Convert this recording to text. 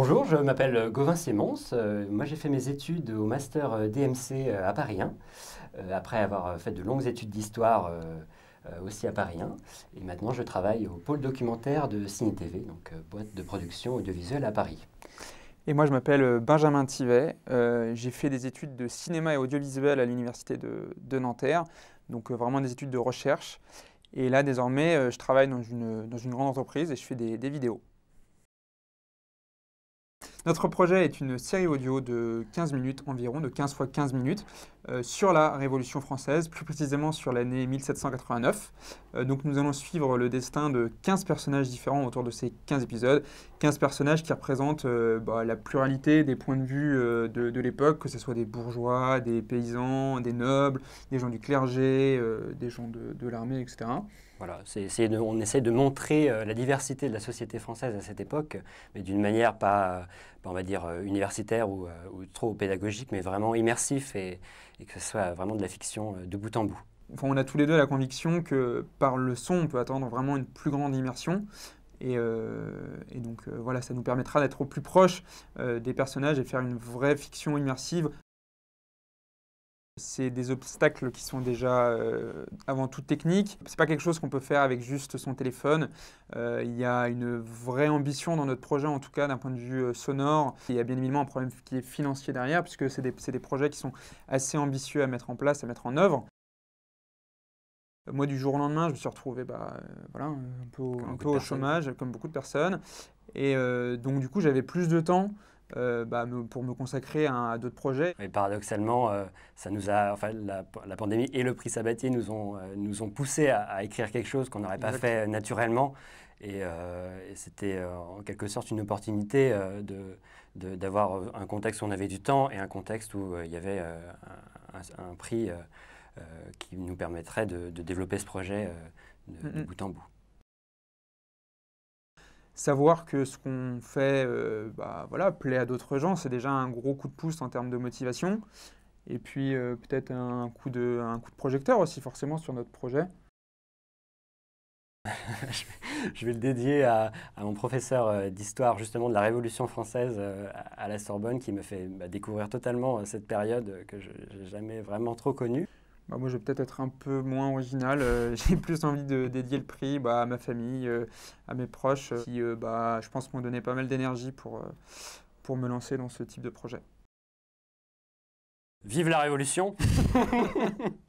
Bonjour, je m'appelle euh, Gauvin Sémence, euh, moi, j'ai fait mes études au master euh, DMC à Paris après avoir fait de longues études d'histoire aussi à Paris Et maintenant, je travaille au pôle documentaire de Cine TV, donc boîte de production audiovisuelle à Paris. Et moi, je m'appelle Benjamin Tivet. j'ai fait des études de cinéma et audiovisuel à l'université de, Nanterre, donc vraiment des études de recherche. Et là, désormais, je travaille dans une, grande entreprise et je fais des vidéos. Notre projet est une série audio de 15 minutes environ, de 15 fois 15 minutes, euh, sur la Révolution française, plus précisément sur l'année 1789. Euh, donc nous allons suivre le destin de 15 personnages différents autour de ces 15 épisodes, 15 personnages qui représentent euh, bah, la pluralité des points de vue de, l'époque, que ce soit des bourgeois, des paysans, des nobles, des gens du clergé, des gens de, l'armée, etc. Voilà, on essaie de montrer la diversité de la société française à cette époque, mais d'une manière pas, on va dire, universitaire ou, ou trop pédagogique, mais vraiment immersif et, et que ce soit vraiment de la fiction euh, de bout en bout. on a tous les deux la conviction que par le son, on peut attendre vraiment une plus grande immersion. Et, euh, donc euh, voilà, ça nous permettra d'être au plus proche des personnages et faire une vraie fiction immersive c'est des obstacles qui sont déjà euh, avant tout techniques. C'est pas quelque chose qu'on peut faire avec juste son téléphone. Euh, il y a une vraie ambition dans notre projet, en tout cas d'un point de vue euh, sonore. Il y a bien évidemment un problème qui est financier derrière, puisque c'est des, projets qui sont assez ambitieux à mettre en place, à mettre en œuvre. Moi, du jour au lendemain, je me suis retrouvé bah, voilà, un peu, au, chômage, comme beaucoup de personnes. Et donc, du coup, j'avais plus de temps euh, bah, pour me consacrer à, d'autres projets. paradoxalement, euh, ça nous a, la, pandémie et le prix Sabatier nous ont, euh, nous ont poussé à, écrire quelque chose qu'on n'aurait pas fait naturellement. Et, c'était en quelque sorte une opportunité d'avoir de, de, un contexte où on avait du temps et un contexte où il y avait un, prix qui nous permettrait de, développer ce projet de, bout en bout savoir que ce qu'on fait euh, bah, voilà, plaît à d'autres gens, c'est déjà un gros coup de pouce en termes de motivation. Et puis euh, peut-être un, coup de, un coup de projecteur aussi, forcément, sur notre projet. je vais le dédier à, à mon professeur euh, d'histoire justement de la Révolution française à la Sorbonne qui me fait bah, découvrir totalement cette période que je n'ai jamais vraiment trop connue. Bah, moi, je vais peut-être être un peu moins original. Euh, j'ai plus envie de dédier le prix bah, à ma famille, euh, à mes proches, euh, qui, bah, je pense, m'ont donné pas mal d'énergie pour, pour me lancer dans ce type de projet. Vive la révolution